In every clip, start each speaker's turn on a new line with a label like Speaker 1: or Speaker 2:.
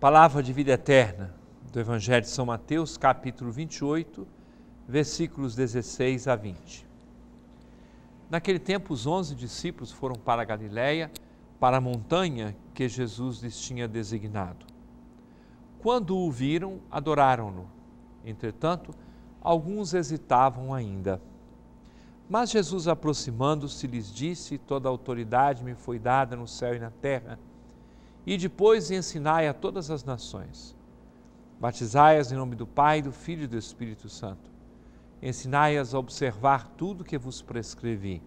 Speaker 1: Palavra de vida eterna do Evangelho de São Mateus, capítulo 28, versículos 16 a 20. Naquele tempo, os onze discípulos foram para a Galiléia, para a montanha que Jesus lhes tinha designado. Quando o viram, adoraram-no. Entretanto, alguns hesitavam ainda. Mas Jesus, aproximando-se, lhes disse: Toda autoridade me foi dada no céu e na terra e depois ensinai a todas as nações. Batizai-as em nome do Pai, do Filho e do Espírito Santo. Ensinai-as a observar tudo que vos prescrevi.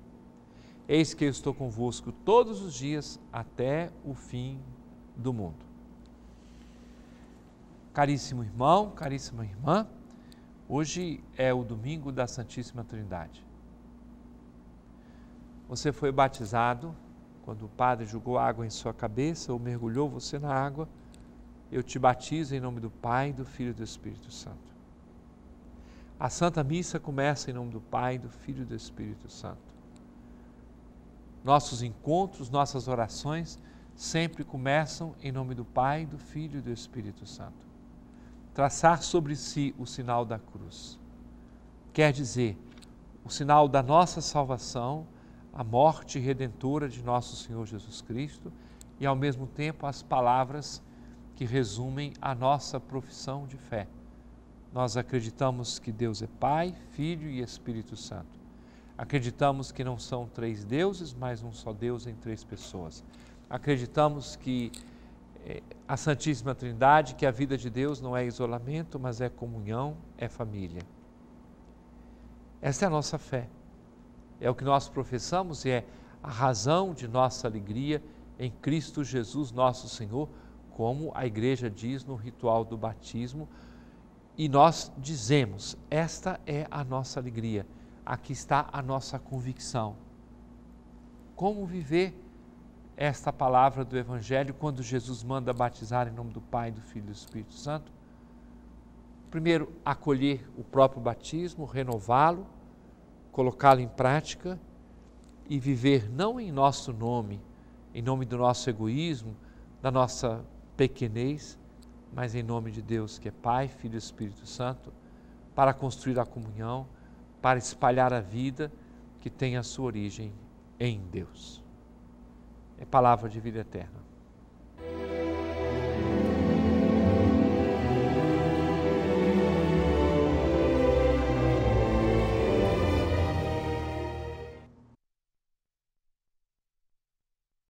Speaker 1: Eis que eu estou convosco todos os dias até o fim do mundo. Caríssimo irmão, caríssima irmã, hoje é o domingo da Santíssima Trindade. Você foi batizado quando o Padre jogou água em sua cabeça ou mergulhou você na água, eu te batizo em nome do Pai, do Filho e do Espírito Santo. A Santa Missa começa em nome do Pai, do Filho e do Espírito Santo. Nossos encontros, nossas orações sempre começam em nome do Pai, do Filho e do Espírito Santo. Traçar sobre si o sinal da cruz quer dizer o sinal da nossa salvação a morte redentora de nosso Senhor Jesus Cristo e, ao mesmo tempo, as palavras que resumem a nossa profissão de fé. Nós acreditamos que Deus é Pai, Filho e Espírito Santo. Acreditamos que não são três deuses, mas um só Deus em três pessoas. Acreditamos que eh, a Santíssima Trindade, que a vida de Deus não é isolamento, mas é comunhão, é família. Essa é a nossa fé é o que nós professamos e é a razão de nossa alegria em Cristo Jesus, nosso Senhor, como a igreja diz no ritual do batismo. E nós dizemos: esta é a nossa alegria, aqui está a nossa convicção. Como viver esta palavra do Evangelho quando Jesus manda batizar em nome do Pai, do Filho e do Espírito Santo? Primeiro, acolher o próprio batismo, renová-lo colocá-lo em prática e viver não em nosso nome, em nome do nosso egoísmo, da nossa pequenez, mas em nome de Deus que é Pai, Filho e Espírito Santo, para construir a comunhão, para espalhar a vida que tem a sua origem em Deus. É palavra de vida eterna.